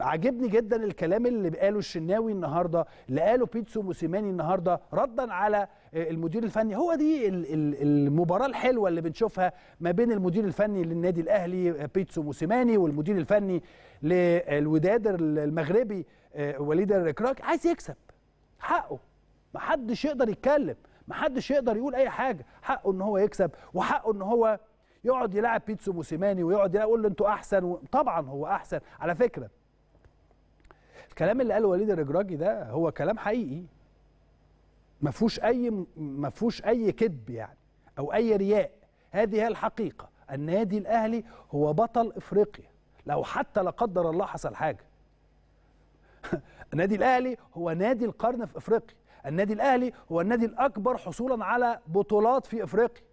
عجبني جدا الكلام اللي قاله الشناوي النهارده اللي قاله بيتسو موسيماني النهارده ردا على أه، المدير الفني هو دي المباراه الحلوه اللي بنشوفها ما بين المدير الفني للنادي الاهلي أه، بيتسو موسيماني والمدير الفني للوداد المغربي أه، وليد الركراك عايز يكسب حقه ما حدش يقدر يتكلم ما حدش يقدر يقول اي حاجه حقه ان هو يكسب وحقه ان هو يقعد يلعب بيتسو موسيماني ويقعد يقول له انتوا احسن و... طبعا هو احسن على فكره الكلام اللي قاله وليد الرجراجي ده هو كلام حقيقي ما فيهوش اي ما فيهوش اي كذب يعني او اي رياء هذه هي الحقيقه النادي الاهلي هو بطل افريقيا لو حتى لا قدر الله حصل حاجه النادي الاهلي هو نادي القرن في افريقيا النادي الاهلي هو النادي الاكبر حصولا على بطولات في افريقيا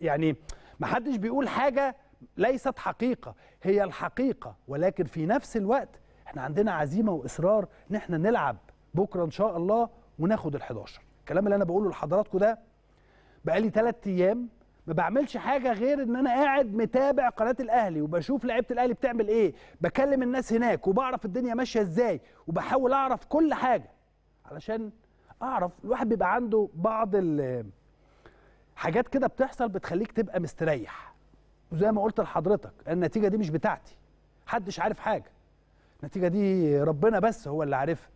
يعني ما حدش بيقول حاجه ليست حقيقه هي الحقيقه ولكن في نفس الوقت احنا عندنا عزيمه واصرار ان احنا نلعب بكره ان شاء الله وناخد ال11 الكلام اللي انا بقوله لحضراتكم ده بقالي ثلاث ايام ما بعملش حاجه غير ان انا قاعد متابع قناه الاهلي وبشوف لعيبه الاهلي بتعمل ايه بكلم الناس هناك وبعرف الدنيا ماشيه ازاي وبحاول اعرف كل حاجه علشان اعرف الواحد بيبقى عنده بعض ال حاجات كده بتحصل بتخليك تبقى مستريح وزي ما قلت لحضرتك النتيجه دي مش بتاعتي محدش عارف حاجه النتيجه دي ربنا بس هو اللي عارفها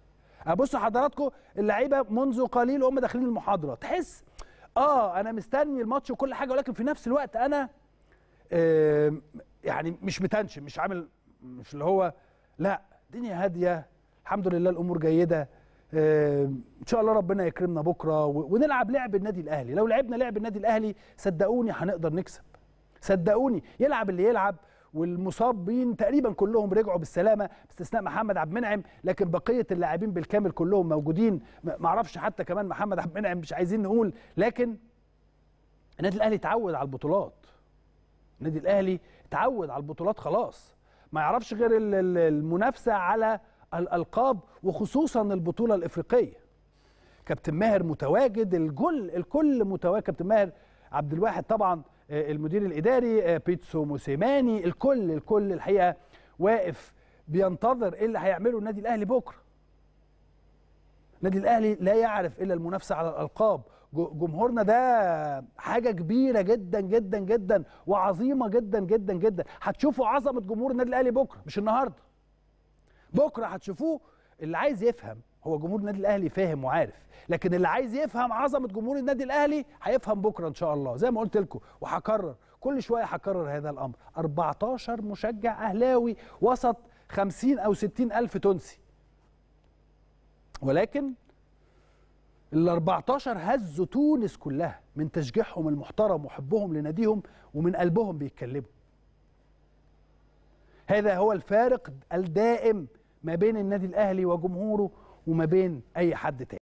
ابصوا أه، حضراتكم اللعيبه منذ قليل هم داخلين المحاضره تحس اه انا مستني الماتش وكل حاجه ولكن في نفس الوقت انا آه يعني مش متنشن مش عامل مش اللي هو لا الدنيا هاديه الحمد لله الامور جيده ان شاء الله ربنا يكرمنا بكره ونلعب لعب النادي الاهلي لو لعبنا لعب النادي الاهلي صدقوني هنقدر نكسب صدقوني يلعب اللي يلعب والمصابين تقريبا كلهم رجعوا بالسلامه باستثناء محمد عبد المنعم لكن بقيه اللاعبين بالكامل كلهم موجودين ما اعرفش حتى كمان محمد عبد المنعم مش عايزين نقول لكن النادي الاهلي اتعود على البطولات النادي الاهلي اتعود على البطولات خلاص ما يعرفش غير المنافسه على الألقاب وخصوصا البطولة الإفريقية كابتن ماهر متواجد الجل الكل متواجد كابتن ماهر عبد الواحد طبعا آه، المدير الإداري آه، بيتسو موسيماني الكل الكل الحقيقة واقف بينتظر ايه اللي هيعمله النادي الأهلي بكرة النادي الأهلي لا يعرف إلا المنافسة على الألقاب جمهورنا ده حاجه كبيره جدا جدا جدا وعظيمه جدا جدا جدا هتشوفوا عظمه جمهور النادي الاهلي بكره مش النهارده بكره هتشوفوه اللي عايز يفهم هو جمهور النادي الاهلي فاهم وعارف لكن اللي عايز يفهم عظمه جمهور النادي الاهلي هيفهم بكره ان شاء الله زي ما قلت لكم وهكرر كل شويه هكرر هذا الامر 14 مشجع اهلاوي وسط 50 او 60 الف تونسي ولكن ال 14 هزوا تونس كلها من تشجيعهم المحترم وحبهم لناديهم ومن قلبهم بيتكلموا هذا هو الفارق الدائم ما بين النادي الاهلي وجمهوره وما بين اي حد تاني